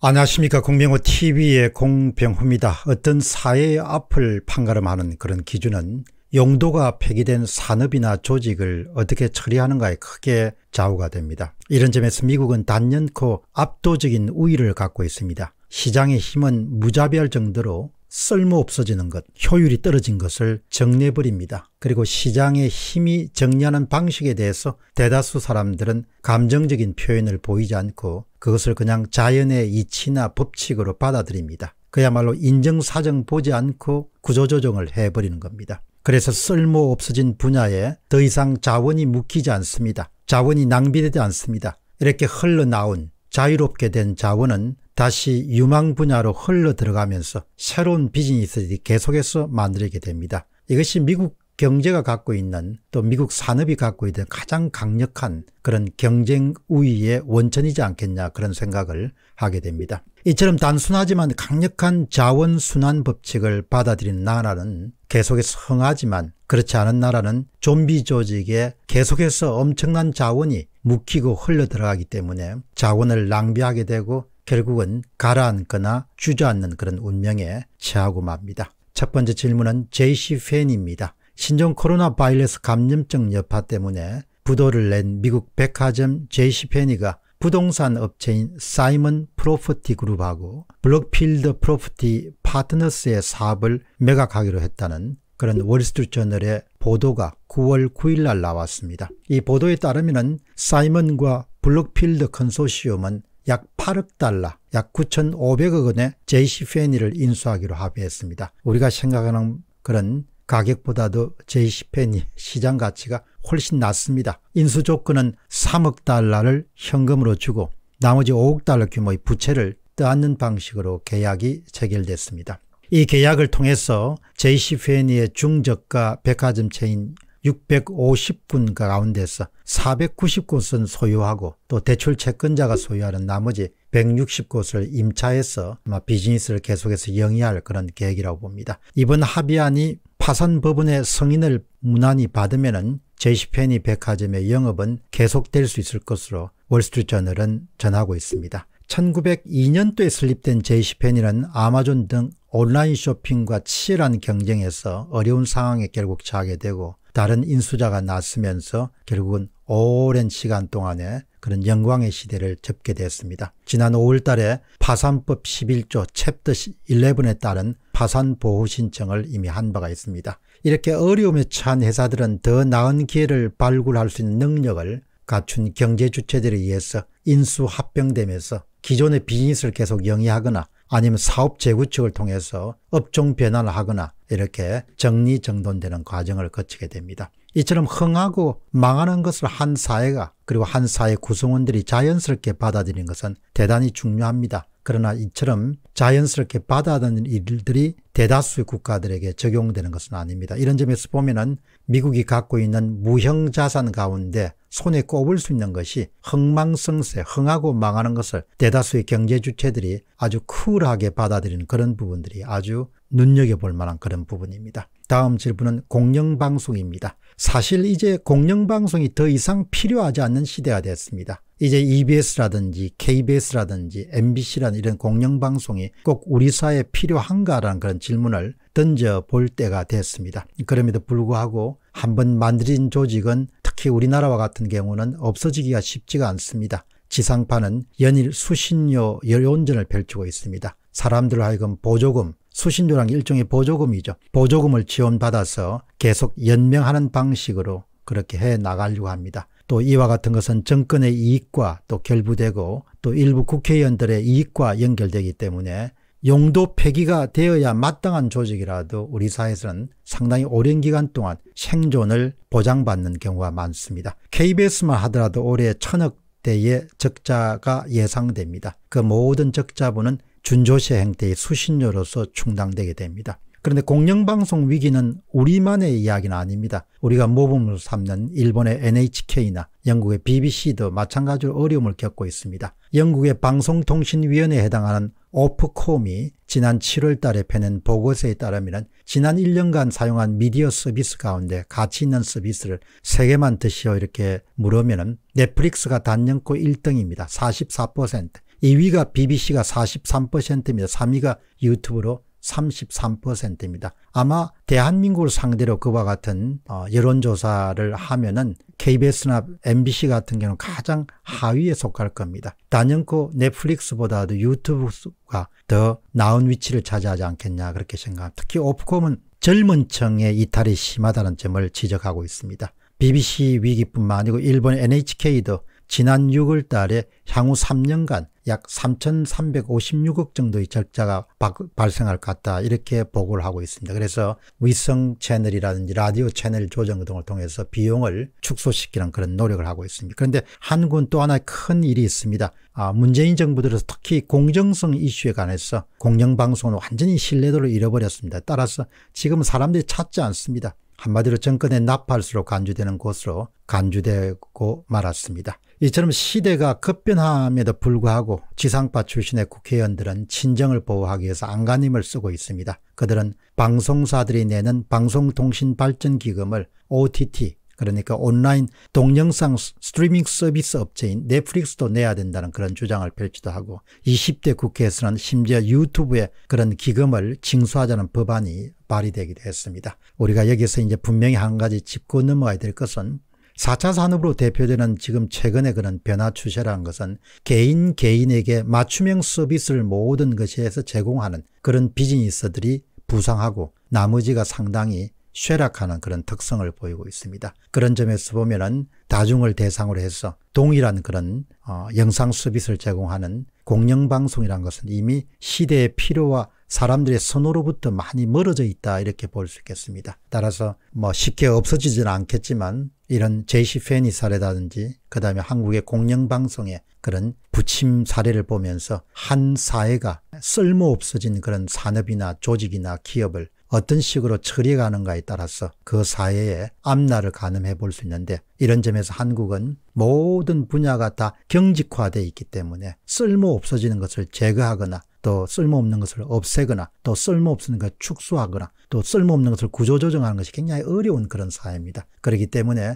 안녕하십니까 공병호 tv의 공병호입니다. 어떤 사회의 앞을 판가름하는 그런 기준은 용도가 폐기된 산업이나 조직을 어떻게 처리하는가에 크게 좌우가 됩니다. 이런 점에서 미국은 단연코 압도적인 우위를 갖고 있습니다. 시장의 힘은 무자비할 정도로 쓸모 없어지는 것, 효율이 떨어진 것을 정리해버립니다. 그리고 시장의 힘이 정리하는 방식에 대해서 대다수 사람들은 감정적인 표현을 보이지 않고 그것을 그냥 자연의 이치나 법칙으로 받아들입니다. 그야말로 인정사정 보지 않고 구조조정을 해버리는 겁니다. 그래서 쓸모 없어진 분야에 더 이상 자원이 묶이지 않습니다. 자원이 낭비되지 않습니다. 이렇게 흘러나온 자유롭게 된 자원은 다시 유망 분야로 흘러 들어가면서 새로운 비즈니스들이 계속해서 만들게 됩니다. 이것이 미국 경제가 갖고 있는 또 미국 산업이 갖고 있는 가장 강력한 그런 경쟁 우위의 원천이지 않겠냐 그런 생각을 하게 됩니다. 이처럼 단순하지만 강력한 자원순환 법칙을 받아들인 나라는 계속해서 흥하지만 그렇지 않은 나라는 좀비 조직에 계속해서 엄청난 자원이 묵히고 흘러들어가기 때문에 자원을 낭비하게 되고 결국은 가라앉거나 주저앉는 그런 운명에 처하고 맙니다. 첫 번째 질문은 제이시 팬입니다. 신종 코로나 바이러스 감염증 여파 때문에 부도를 낸 미국 백화점 제이시페니가 부동산 업체인 사이먼 프로퍼티 그룹하고 블록필드 프로퍼티 파트너스의 사업을 매각하기로 했다는 그런 월스트리트저널의 보도가 9월 9일 날 나왔습니다. 이 보도에 따르면 사이먼과 블록필드 컨소시엄은 약 8억 달러, 약 9,500억 원의 제 c p e n 를 인수하기로 합의했습니다. 우리가 생각하는 그런 가격보다도 제이0회이 시장 가치가 훨씬 낮습니다. 인수 조건은 3억 달러를 현금으로 주고 나머지 5억 달러 규모의 부채를 떠안는 방식으로 계약이 체결됐습니다. 이 계약을 통해서 제이 c 페이의 중저가 백화점 체인 650군 가운데서 490곳은 소유하고 또 대출 채권자가 소유하는 나머지 160곳을 임차해서 아마 비즈니스를 계속해서 영위할 그런 계획이라고 봅니다. 이번 합의안이 파산 법원의 승인을 무난히 받으면 제시페이 백화점의 영업은 계속될 수 있을 것으로 월스트리트저널은 전하고 있습니다. 1902년도에 설립된 제시펜이는 아마존 등 온라인 쇼핑과 치열한 경쟁에서 어려운 상황에 결국 처하게 되고 다른 인수자가 났으면서 결국은 오랜 시간 동안에 그런 영광의 시대를 접게 되었습니다. 지난 5월 달에 파산법 11조 챕터 11에 따른 파산 보호 신청을 이미 한 바가 있습니다. 이렇게 어려움에 처한 회사들은 더 나은 기회를 발굴할 수 있는 능력을 갖춘 경제 주체들에 의해서 인수 합병되면서 기존의 비즈니스를 계속 영위하거나 아니면 사업 재구축을 통해서 업종 변화를 하거나 이렇게 정리정돈되는 과정을 거치게 됩니다. 이처럼 흥하고 망하는 것을 한 사회가 그리고 한 사회 구성원들이 자연스럽게 받아들이는 것은 대단히 중요합니다. 그러나 이처럼 자연스럽게 받아들이는 일들이 대다수의 국가들에게 적용되는 것은 아닙니다. 이런 점에서 보면은 미국이 갖고 있는 무형 자산 가운데 손에 꼽을 수 있는 것이 흥망성쇠, 흥하고 망하는 것을 대다수의 경제 주체들이 아주 쿨하게 받아들이는 그런 부분들이 아주 눈여겨볼 만한 그런 부분입니다. 다음 질문은 공영방송입니다. 사실 이제 공영방송이 더 이상 필요하지 않는 시대가 됐습니다. 이제 EBS라든지 KBS라든지 MBC라는 이런 공영방송이 꼭 우리 사회에 필요한가라는 그런 질문을 던져볼 때가 됐습니다. 그럼에도 불구하고 한번 만들어진 조직은 특히 우리나라와 같은 경우는 없어지기가 쉽지가 않습니다. 지상파는 연일 수신료 여론전을 펼치고 있습니다. 사람들 하여금 보조금, 수신료랑 일종의 보조금이죠. 보조금을 지원받아서 계속 연명하는 방식으로 그렇게 해 나가려고 합니다. 또 이와 같은 것은 정권의 이익과 또 결부되고 또 일부 국회의원들의 이익과 연결되기 때문에 용도 폐기가 되어야 마땅한 조직이라도 우리 사회에서는 상당히 오랜 기간 동안 생존을 보장받는 경우가 많습니다. KBS만 하더라도 올해 천억 대의 적자가 예상됩니다. 그 모든 적자분은 준조시 행태의 수신료로서 충당되게 됩니다. 그런데 공영방송 위기는 우리만의 이야기는 아닙니다. 우리가 모범을 삼는 일본의 NHK나 영국의 BBC도 마찬가지로 어려움을 겪고 있습니다. 영국의 방송통신위원회에 해당하는 오프콤이 지난 7월 달에 펴낸 보고서에 따르면 지난 1년간 사용한 미디어 서비스 가운데 가치 있는 서비스를 3개만 드시오 이렇게 물으면 넷플릭스가 단연코 1등입니다. 44%. 2위가 BBC가 43%입니다. 3위가 유튜브로 33%입니다. 아마 대한민국을 상대로 그와 같은 어, 여론조사를 하면은 KBS나 MBC 같은 경우는 가장 하위에 속할 겁니다. 단연코 넷플릭스보다도 유튜브가 더 나은 위치를 차지하지 않겠냐 그렇게 생각합니다. 특히 오프콤은 젊은 층의 이탈이 심하다는 점을 지적하고 있습니다. BBC 위기뿐만 아니고 일본 NHK도 지난 6월 달에 향후 3년간 약 3,356억 정도의 적자가 바, 발생할 것 같다 이렇게 보고를 하고 있습니다. 그래서 위성 채널이라든지 라디오 채널 조정 등을 통해서 비용을 축소시키는 그런 노력을 하고 있습니다. 그런데 한국은 또 하나 큰 일이 있습니다. 아, 문재인 정부 들어서 특히 공정성 이슈에 관해서 공영방송은 완전히 신뢰도를 잃어버렸습니다. 따라서 지금 사람들이 찾지 않습니다. 한마디로 정권의 나팔수로 간주되는 곳으로 간주되고 말았습니다. 이처럼 시대가 급변함에도 불구하고 지상파 출신의 국회의원들은 친정을 보호하기 위해서 안간힘을 쓰고 있습니다. 그들은 방송사들이 내는 방송통신발전기금을 OTT 그러니까 온라인 동영상 스트리밍 서비스 업체인 넷플릭스도 내야 된다는 그런 주장을 펼치도 하고 20대 국회에서는 심지어 유튜브에 그런 기금을 징수하자는 법안이 발의되기도 했습니다. 우리가 여기서 이제 분명히 한 가지 짚고 넘어가야 될 것은 4차 산업으로 대표되는 지금 최근의 그런 변화 추세라는 것은 개인 개인에게 맞춤형 서비스를 모든 것에서 제공하는 그런 비즈니스들이 부상하고 나머지가 상당히 쇠락하는 그런 특성을 보이고 있습니다. 그런 점에서 보면은 다중을 대상으로 해서 동일한 그런 어, 영상 서비스를 제공하는 공영방송이란 것은 이미 시대의 필요와 사람들의 선호로부터 많이 멀어져 있다 이렇게 볼 수 있겠습니다. 따라서 뭐 쉽게 없어지지는 않겠지만 이런 제시 팬이 사례라든지 그다음에 한국의 공영방송의 그런 부침 사례를 보면서 한 사회가 쓸모 없어진 그런 산업이나 조직이나 기업을 어떤 식으로 처리가는가에 따라서 그사회에 앞날을 가늠해 볼 수 있는데 이런 점에서 한국은 모든 분야가 다 경직화되어 있기 때문에 쓸모 없어지는 것을 제거하거나 또 쓸모없는 것을 없애거나 또 쓸모없는 것을 축소하거나 또 쓸모없는 것을 구조조정하는 것이 굉장히 어려운 그런 사회입니다. 그렇기 때문에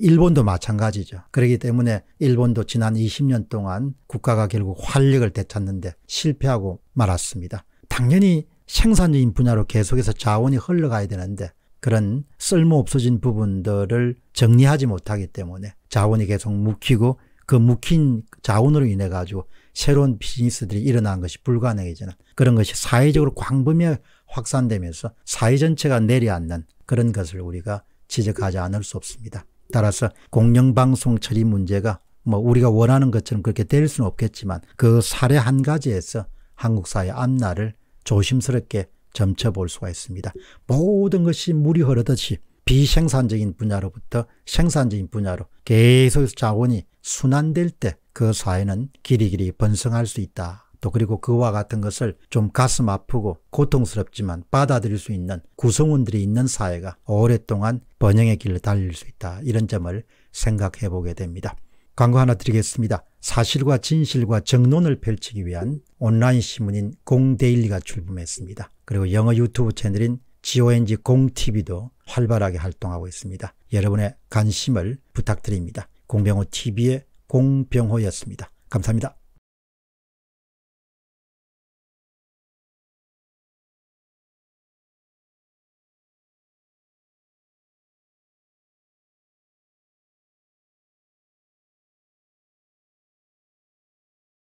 일본도 마찬가지죠. 그렇기 때문에 일본도 지난 20년 동안 국가가 결국 활력을 되찾는데 실패하고 말았습니다. 당연히 생산적인 분야로 계속해서 자원이 흘러가야 되는데 그런 쓸모 없어진 부분들을 정리하지 못하기 때문에 자원이 계속 묵히고 그 묵힌 자원으로 인해 가지고 새로운 비즈니스들이 일어난 것이 불가능해지는 그런 것이 사회적으로 광범위에 확산되면서 사회 전체가 내려앉는 그런 것을 우리가 지적하지 않을 수 없습니다. 따라서 공영방송 처리 문제가 뭐 우리가 원하는 것처럼 그렇게 될 수는 없겠지만 그 사례 한 가지에서 한국 사회 앞날을 조심스럽게 점쳐볼 수가 있습니다. 모든 것이 물이 흐르듯이 비생산적인 분야로부터 생산적인 분야로 계속 자원이 순환될 때 그 사회는 길이길이 번성할 수 있다. 또 그리고 그와 같은 것을 좀 가슴 아프고 고통스럽지만 받아들일 수 있는 구성원들이 있는 사회가 오랫동안 번영의 길을 달릴 수 있다. 이런 점을 생각해 보게 됩니다. 광고 하나 드리겠습니다. 사실과 진실과 정론을 펼치기 위한 온라인 신문인 공데일리가 출범했습니다. 그리고 영어 유튜브 채널인 GONG 공TV도 활발하게 활동하고 있습니다. 여러분의 관심을 부탁드립니다. 공병호 TV의 공병호였습니다. 감사합니다.